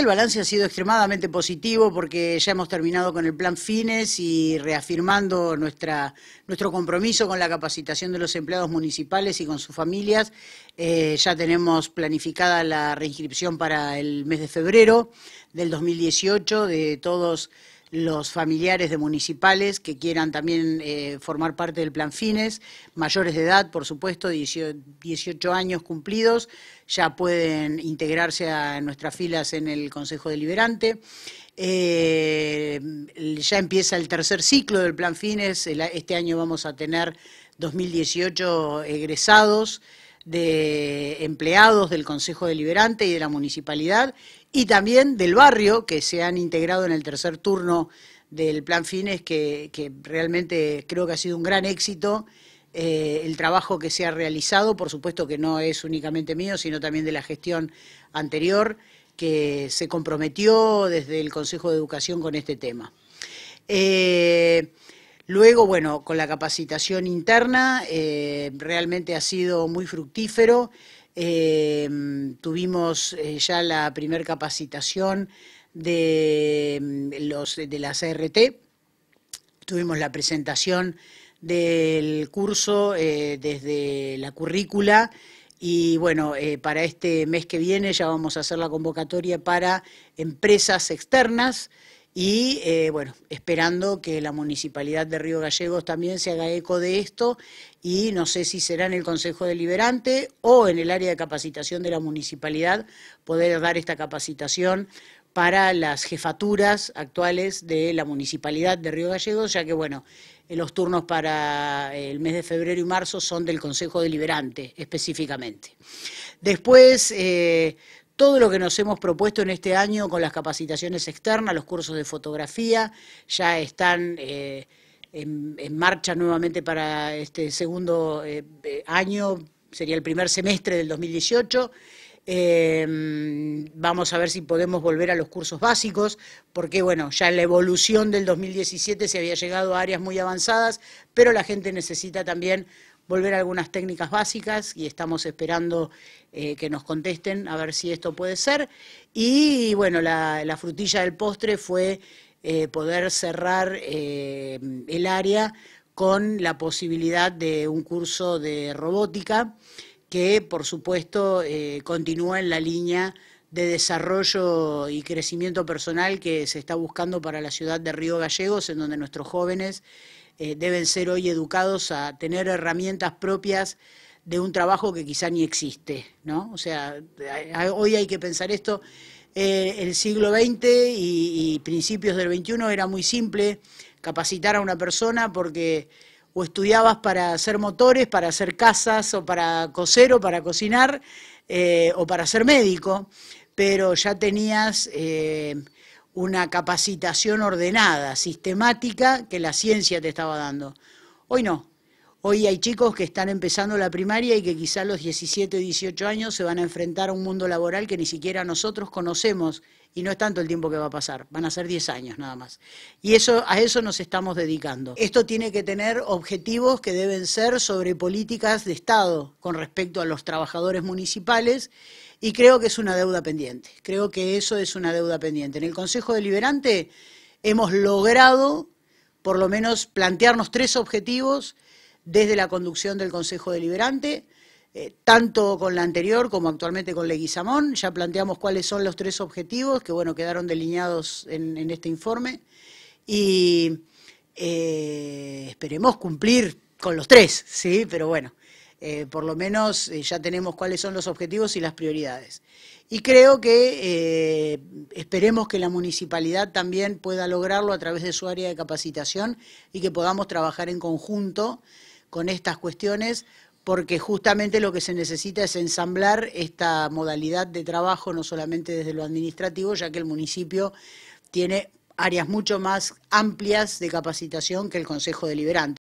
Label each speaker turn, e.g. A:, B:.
A: El balance ha sido extremadamente positivo porque ya hemos terminado con el plan FINES y reafirmando nuestro compromiso con la capacitación de los empleados municipales y con sus familias. Eh, ya tenemos planificada la reinscripción para el mes de febrero del 2018 de todos los familiares de municipales que quieran también eh, formar parte del plan FINES, mayores de edad, por supuesto, 18 años cumplidos, ya pueden integrarse a nuestras filas en el Consejo Deliberante. Eh, ya empieza el tercer ciclo del plan FINES, este año vamos a tener 2018 egresados de empleados del Consejo Deliberante y de la Municipalidad y también del barrio que se han integrado en el tercer turno del Plan Fines, que, realmente creo que ha sido un gran éxito. Eh, el trabajo que se ha realizado, por supuesto que no es únicamente mío, sino también de la gestión anterior, que se comprometió desde el Consejo de Educación con este tema. Eh, Luego, bueno, con la capacitación interna, eh, realmente ha sido muy fructífero. Eh, tuvimos eh, ya la primera capacitación de, mm, los, de las ART, tuvimos la presentación del curso desde la currícula. Y bueno, para este mes que viene ya vamos a hacer la convocatoria para empresas externas y eh, bueno, esperando que la municipalidad de Río Gallegos también se haga eco de esto y no sé si será en el Consejo Deliberante o en el área de capacitación de la municipalidad poder dar esta capacitación para las jefaturas actuales de la municipalidad de Río Gallegos, ya que bueno, eh, los turnos para eh, el mes de febrero y marzo son del Consejo Deliberante específicamente. Después todo lo que nos hemos propuesto en este año con las capacitaciones externas, los cursos de fotografía, ya están eh, en, marcha nuevamente para este segundo eh, año, sería el primer semestre del 2018. Em, vamos a ver si podemos volver a los cursos básicos, porque bueno, ya en la evolución del 2017 se había llegado a áreas muy avanzadas, pero la gente necesita también volver a algunas técnicas básicas y estamos esperando eh, que nos contesten a ver si esto puede ser. Y bueno, la, frutilla del postre fue eh, poder cerrar eh, el área con la posibilidad de un curso de robótica que, por supuesto, continúa en la línea de desarrollo y crecimiento personal que se está buscando para la ciudad de Río Gallegos, en donde nuestros jóvenes eh, deben ser hoy educados a tener herramientas propias de un trabajo que quizá ni existe, ¿no? O sea, hoy hay que pensar esto. Eh, el siglo XX y, principios del XXI era muy simple capacitar a una persona porque o estudiabas para hacer motores, para hacer casas, o para coser, o para cocinar, eh, o para ser médico, pero ya tenías una capacitación ordenada, sistemática, que la ciencia te estaba dando. Hoy no, Hoy hay chicos que están empezando la primaria y que quizá a los 17, 18 años se van a enfrentar a un mundo laboral que ni siquiera nosotros conocemos y no es tanto el tiempo que va a pasar, van a ser 10 años nada más. Y eso a eso nos estamos dedicando. Esto tiene que tener objetivos que deben ser sobre políticas de Estado con respecto a los trabajadores municipales y creo que es una deuda pendiente. Creo que eso es una deuda pendiente. En el Consejo Deliberante hemos logrado por lo menos plantearnos tres objetivos desde la conducción del Consejo Deliberante, eh, tanto con la anterior como actualmente con Leguizamón. Ya planteamos cuáles son los tres objetivos que, bueno, quedaron delineados en, este informe y eh, esperemos cumplir con los tres, ¿sí? Pero bueno, eh, por lo menos ya tenemos cuáles son los objetivos y las prioridades. Y creo que esperemos que la municipalidad también pueda lograrlo a través de su área de capacitación y que podamos trabajar en conjunto con estas cuestiones, porque justamente lo que se necesita es ensamblar esta modalidad de trabajo, no solamente desde lo administrativo, ya que el municipio tiene áreas mucho más amplias de capacitación que el Consejo Deliberante.